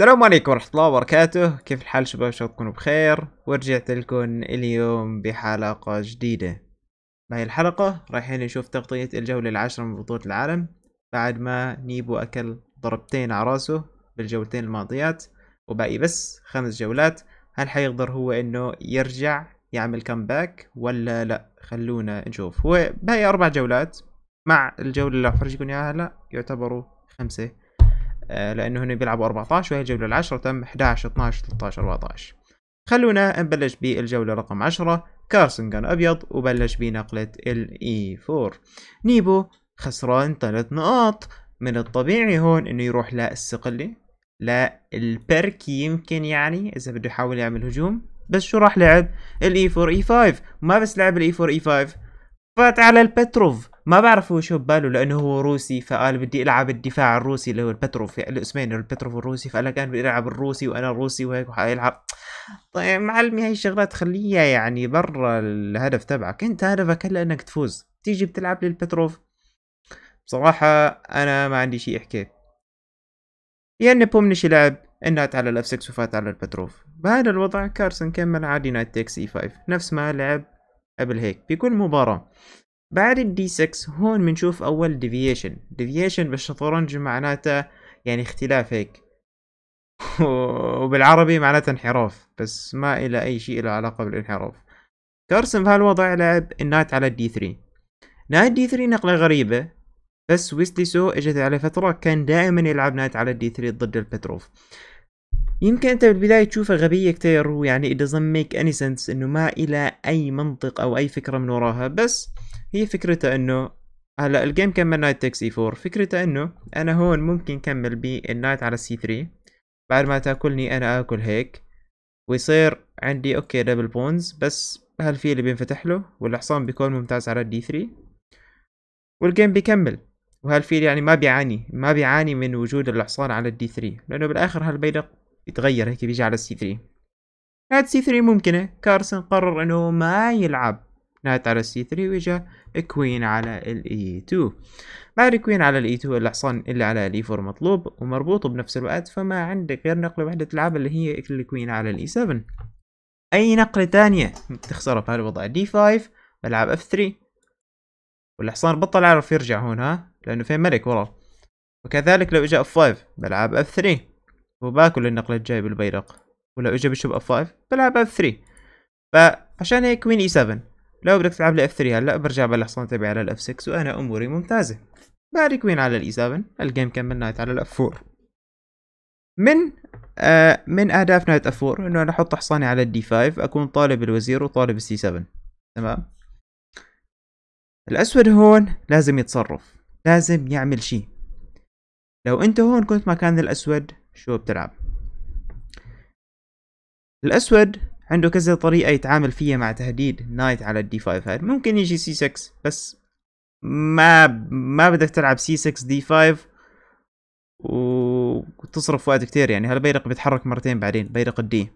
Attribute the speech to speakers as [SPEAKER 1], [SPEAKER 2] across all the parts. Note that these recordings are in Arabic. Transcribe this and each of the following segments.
[SPEAKER 1] السلام عليكم ورحمة الله وبركاته كيف الحال شباب شو تكونوا بخير ورجعت لكم اليوم بحلقة جديدة بهي الحلقة رايحين نشوف تغطية الجولة العاشرة من بطولة العالم بعد ما نيبو أكل ضربتين على راسه بالجولتين الماضيات وباقي بس خمس جولات هل حيقدر هو انه يرجع يعمل كمباك ولا لا خلونا نشوف هو باقي اربع جولات مع الجولة اللي راح يكون اياها هلا يعتبروا خمسة آه، لانه هنا بيلعبوا 14 وهي الجوله العشرة تم 11 12 13 14 خلونا نبلش بالجوله رقم 10 كارسن كان ابيض وبلش بنقله الاي 4 نيبو خسران ثلاث نقاط من الطبيعي هون انه يروح للسقلي لا البرك يمكن يعني اذا بده يحاول يعمل هجوم بس شو راح لعب الاي 4 اي 5 ما بس لعب الاي 4 اي 5 فات على البتروف ما بعرف هو شو بباله لانه هو روسي فقال بدي العب الدفاع الروسي اللي هو البتروف الاسمين يعني البتروف الروسي فقال لك انا بدي العب الروسي وانا روسي وهيك وحيلعب طيب معلمي هاي الشغلات خليها يعني برا الهدف تبعك انت هدفك هلا انك تفوز تيجي بتلعب للبتروف بصراحة انا ما عندي شيء احكي يا ان بومنش لعب انها على الاف 6 وفات على البتروف بهذا الوضع كارسن كمل عادي نايت تيك سي 5 نفس ما لعب قبل هيك بكل مباراة بعد الدي 6 هون بنشوف اول ديفيشن ديفيشن بالشطرنج معناته يعني اختلاف هيك وبالعربي معناته انحراف بس ما إلى أي شيء له علاقة بالانحراف كارسن في هالوضع لعب النايت على الدي 3 نايت دي 3 نقلة غريبة بس ويستلي سو اجت على فترة كان دائما يلعب نايت على الدي 3 ضد البتروف يمكن انت بالبداية تشوفه غبية كتير ويعني it doesn't make any sense انه ما الى اي منطق او اي فكرة من وراها بس هي فكرتها انه هلا الجيم كمل نايت تكس اي 4 فكرتها انه انا هون ممكن كمل بالنايت على السي 3 بعد ما تاكلني انا اكل هيك ويصير عندي اوكي دبل بونز بس هل في اللي بينفتح له والحصان بيكون ممتاز على الدي 3 والجيم بيكمل وهالفيل يعني ما بيعاني ما بيعاني من وجود الحصان على الدي 3 لانه بالاخر هالبيدق يتغير هيك بيجي على السي 3 هاد سي 3 ممكنة كارسن قرر انه ما يلعب نايت على السي 3 وإجا كوين على الاي 2 e بعد كوين على e الاي 2 الحصان اللي على الاي 4 e مطلوب ومربوط بنفس الوقت فما عندك غير نقلة وحدة تلعبها اللي هي الكوين على الاي 7 أي نقلة تانية في هالوضع دي 5 بلعب اف 3 والحصان بطل يعرف يرجع هون ها لأنه في ملك ورا وكذلك لو اجى اف 5 بلعب اف 3 وباكل النقلة الجاية بالبيرق ولو اجى بشوف اف 5 بلعب اف 3 فعشان هيك كوين اي 7 لو بدك تلعب لف 3 هلا برجع بالحصان تبعي على الاف 6 وانا اموري ممتازه بعد كوين على الاي 7 الجيم كمل نايت على الاف 4 من آه من اهداف نايت اف 4 انه انا احط حصاني على الدي 5 اكون طالب الوزير وطالب السي 7 تمام الاسود هون لازم يتصرف لازم يعمل شيء لو انت هون كنت مكان الاسود شو بتلعب الاسود عنده كذا طريقة يتعامل فيها مع تهديد نايت على الدي 5 هاد ممكن يجي سي 6 بس ما ما بدك تلعب سي 6 دي 5 وتصرف وقت كتير يعني بيرق بيتحرك مرتين بعدين بيرق الدي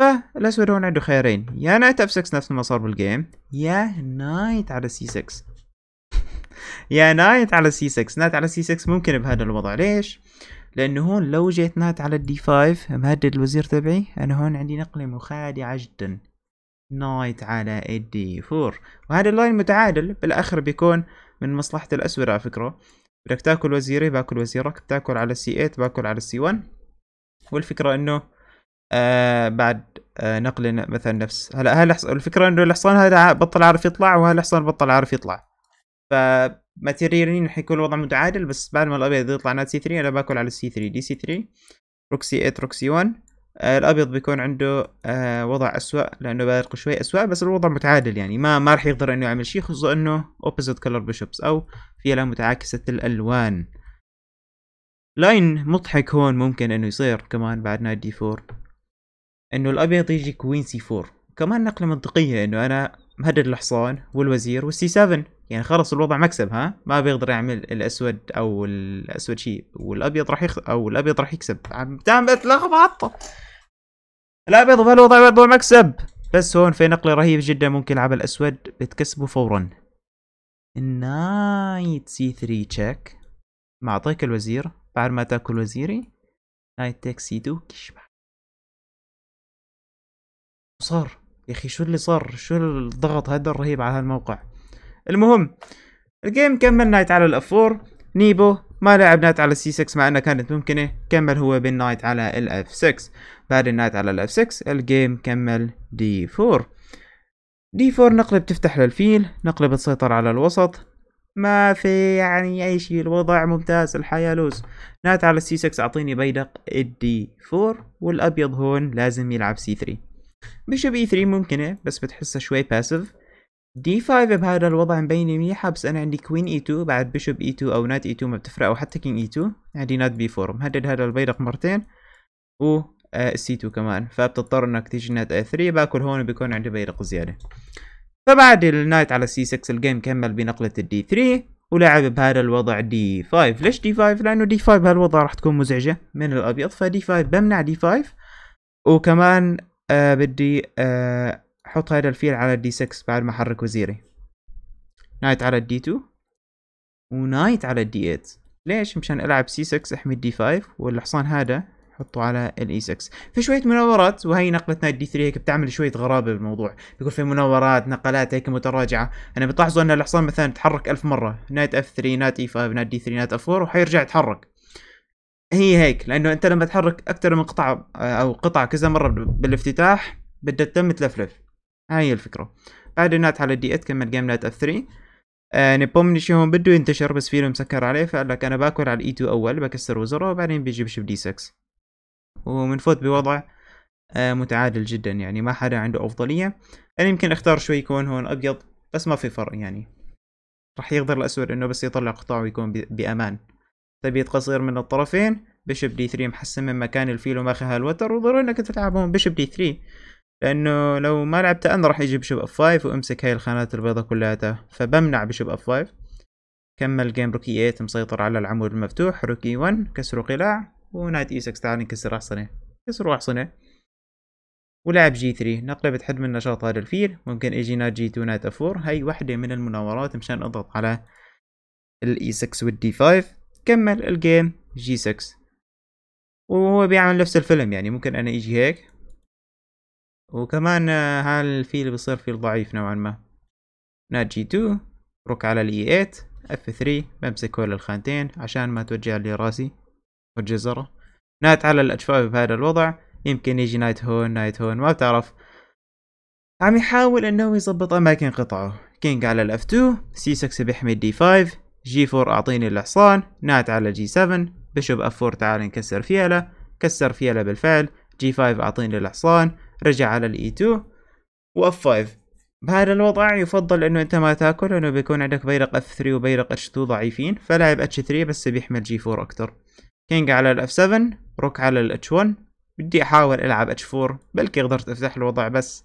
[SPEAKER 1] فالاسود هون عنده خيارين يا نايت اف 6 نفس ما صار بالجيم يا نايت على سي 6 يا نايت على سي 6 نايت على سي 6 ممكن بهذا الوضع ليش لانه هون لو جيت نات على الدي 5 مهدد الوزير تبعي انا هون عندي نقلة مخادعة جدا نايت على الدي 4 وهذا اللاين متعادل بالاخر بيكون من مصلحة الاسود على فكرة بدك تاكل وزيري باكل وزيرك بتاكل على السي 8 باكل على السي 1 والفكرة انه آه بعد آه نقل مثلا نفس هلا هالحصان الفكرة انه الحصان هذا بطل عارف يطلع وهالحصان بطل عارف يطلع ف ماتيريالين راح يكون الوضع متعادل بس بعد ما الابيض يطلع نات سي 3 انا باكل على السي 3 دي سي 3 روكسي 8 روكسي 1 آه الابيض بيكون عنده آه وضع اسوء لانه بارق شوي اسوء بس الوضع متعادل يعني ما ما راح يقدر انه يعمل شيء خصوصا انه اوبوزيت كلر بيشوبس او في لا متعاكسه الالوان لاين مضحك هون ممكن انه يصير كمان بعد نايت دي 4 انه الابيض يجي كوين سي 4 كمان نقله منطقيه انه انا مهدد الحصان والوزير والسي 7 يعني خلص الوضع مكسب ها ما بيقدر يعمل الاسود او الاسود شيء والابيض راح يخ... او الابيض راح يكسب عم اتلخبط الابيض بهالوضع برضو مكسب بس هون في نقله رهيب جدا ممكن العب الاسود بتكسبه فورا نايت سي 3 تشيك ما اعطيك الوزير بعد ما تاكل وزيري نايت تيك سي 2 كشبع صار يا اخي شو اللي صار شو الضغط هذا الرهيب على هالموقع المهم الجيم كمل نايت على الافور نيبو ما لعب نايت على السي 6 مع انه كانت ممكنه كمل هو بالنايت على الاف 6 بعد النايت على الاف 6 الجيم كمل دي 4 دي 4 نقلب تفتح للفيل نقلب تسيطر على الوسط ما في يعني اي شيء الوضع ممتاز الحياة لوز نات على السي 6 اعطيني بيدق الدي 4 والابيض هون لازم يلعب سي 3 بشب اي 3 ممكنه بس بتحسه شوي باسف دي 5 بهذا الوضع مبينه منيحة بس انا عندي كوين اي 2 بعد بيشوب اي 2 او نات اي 2 ما بتفرق او حتى كينج اي 2 عندي نات بي 4 مهدد هذا البيدق مرتين و آه، سي 2 كمان فبتضطر انك تيجي نات اي آه، 3 باكل هون بيكون عندي بيدق زيادة فبعد النايت على سي 6 الجيم كمل بنقلة الدي 3 ولعب بهذا الوضع دي 5 ليش دي 5 لانه دي 5 بهالوضع راح تكون مزعجة من الابيض فدي 5 بمنع دي 5 وكمان آه بدي آه حط هذا الفيل على الدي 6 بعد ما حرك وزيري نايت على الدي 2 ونايت على الدي 8 ليش مشان العب سي 6 احمي الدي 5 والحصان هذا حطه على الاي 6 e في شويه مناورات وهي نقله نايت دي 3 هيك بتعمل شويه غرابه بالموضوع بيكون في مناورات نقلات هيك متراجعه انا بتلاحظوا ان الحصان مثلا تحرك ألف مره نايت اف 3 نايت اي 5 نايت دي 3 نايت اف 4 وحيرجع يتحرك هي هيك لانه انت لما تحرك اكثر من قطعه او قطعه كذا مره بالافتتاح بدها تتم تلفلف هاي الفكره بعد نات على الدي ات كمل جيم نات اف 3 آه نبومنيشي هون بده ينتشر بس فيلو مسكر عليه فقال لك انا باكل على الاي 2 اول بكسر وزره وبعدين بيجي بشب دي 6 ومنفوت بوضع آه متعادل جدا يعني ما حدا عنده افضليه انا يمكن اختار شوي يكون هون ابيض بس ما في فرق يعني راح يقدر الاسود انه بس يطلع قطاع ويكون بامان تبيت قصير من الطرفين بشب دي 3 محسن من مكان الفيل وماخي هالوتر وضروري انك تلعبهم بشب دي 3 لانه لو ما لعبت انا راح يجي بشوب اف 5 وامسك هاي الخانات البيضاء كلها فبمنع بشوب اف 5 كمل جيم روكي 8 مسيطر على العمود المفتوح روكي 1 كسروا قلاع ونايت اي e 6 تعال نكسر احصنه إيه. كسروا احصنه إيه. ولعب جي 3 نقلة بتحد من نشاط هذا الفيل ممكن يجي نايت جي 2 نايت 4 هاي وحدة من المناورات مشان اضغط على الاي 6 والدي 5 كمل الجيم جي 6 وهو بيعمل نفس الفيلم يعني ممكن انا اجي هيك وكمان آه، اللي بيصير فيل ضعيف نوعا ما نات جي 2 روك على الاي 8 اف 3 بمسك كل الخانتين عشان ما توجع لي راسي والجزرة نات على 5 بهذا الوضع يمكن يجي نايت هون نايت هون ما بتعرف عم يحاول انه يظبط اماكن قطعه كينج على الاف 2 سي 6 بيحمي الدي 5 جي 4 اعطيني الحصان نات على جي 7 بشوب اف 4 تعال نكسر فيلا كسر فيلا بالفعل جي 5 اعطيني الحصان رجع على ال E2 و F5 بهذا الوضع يفضل انه انت ما تاكل لانه بيكون عندك بيرق F3 وبيرق H2 ضعيفين فلاعب H3 بس بيحمل G4 اكتر كينج على ال F7 روك على ال H1 بدي احاول العب H4 بلكي قدرت افتح الوضع بس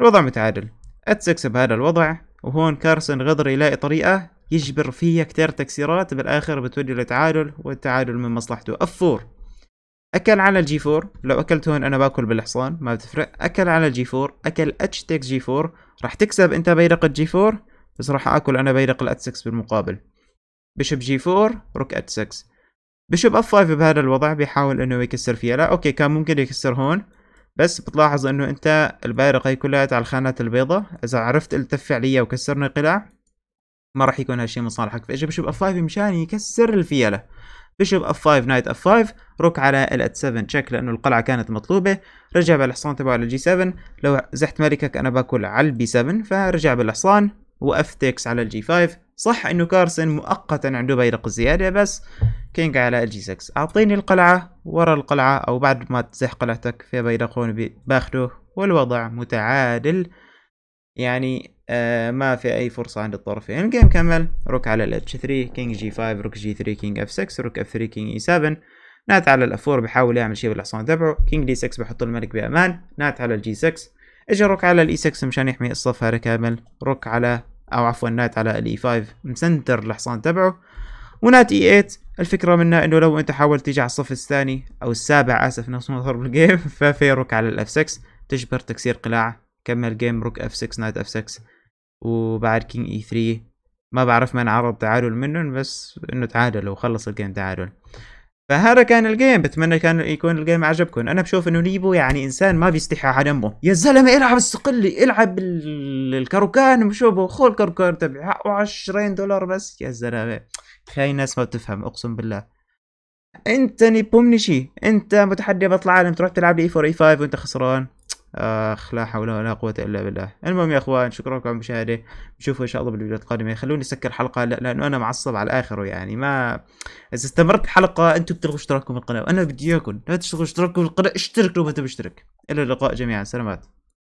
[SPEAKER 1] الوضع متعادل ات 6 بهذا الوضع وهون كارسن غدر يلاقي طريقة يجبر فيها كتير تكسيرات بالآخر بتودي للتعادل والتعادل من مصلحته اف 4 اكل على الجي 4 لو اكلت هون انا باكل بالحصان ما بتفرق اكل على الجي 4 اكل اتش تكس جي 4 راح تكسب انت بيرق الجي 4 بس راح اكل انا بيرق الات 6 بالمقابل بشب جي 4 روك ات 6 بشب اف 5 بهذا الوضع بيحاول انه يكسر فيها لا اوكي كان ممكن يكسر هون بس بتلاحظ انه انت البيرق هي كلها على الخانات البيضاء اذا عرفت التف فعلية وكسرنا قلاع ما راح يكون هالشي من صالحك فاجا بشب اف 5 مشان يكسر الفيلة بيشوب اف 5 نايت اف 5 روك على ال 7 تشيك لانه القلعه كانت مطلوبه رجع بالحصان تبعه على الجي 7 لو زحت ملكك انا باكل على البي 7 فرجع بالحصان واف تيكس على الجي 5 صح انه كارسن مؤقتا عنده بيرق زياده بس كينج على الجي 6 اعطيني القلعه ورا القلعه او بعد ما تزح قلعتك في بيرق هون باخده والوضع متعادل يعني آه، ما في اي فرصه عند الطرفين يعني الجيم كمل روك على الاتش 3 كينج جي 5 روك جي 3 كينج اف 6 روك اف 3 كينج اي 7 نات على الاف 4 بحاول يعمل شيء بالحصان تبعه كينج دي 6 بحط الملك بامان نات على الجي 6 اجى روك على الاي 6 e مشان يحمي الصف هذا كامل روك على او عفوا نات على الاي 5 e مسنتر الحصان تبعه ونات اي e 8 الفكرة منه انه لو انت حاولت تيجي على الصف الثاني او السابع اسف نفس ما ظهر بالجيم ففي روك على الاف 6 تجبر تكسير قلاع كمل جيم روك اف 6 نايت اف 6 وبعد كينج اي 3 ما بعرف من عرض تعادل منهم بس انه تعادل وخلص الجيم تعادل فهذا كان الجيم بتمنى كان يكون الجيم عجبكم انا بشوف انه نيبو يعني انسان ما بيستحي على دمه يا زلمه العب استقلي العب الكروكان وشوفوا خو الكروكان تبعي حقه 20 دولار بس يا زلمه هاي ناس ما بتفهم اقسم بالله انت نيبو منشي انت متحدي بطل عالم تروح تلعب لي 4 اي 5 وانت خسران اخ آه، لا حول ولا قوة الا بالله المهم يا اخوان شكرا لكم على المشاهدة نشوفكم ان شاء الله بالفيديوهات القادمة خلوني اسكر حلقة لانه انا معصب على الاخر يعني ما اذا استمرت الحلقة انتم بتلغوا اشتراككم بالقناة وانا بدي اياكم لا تشتغلوا اشتراككم بالقناة اشتركوا لو ما انت مشترك الى اللقاء جميعا سلامات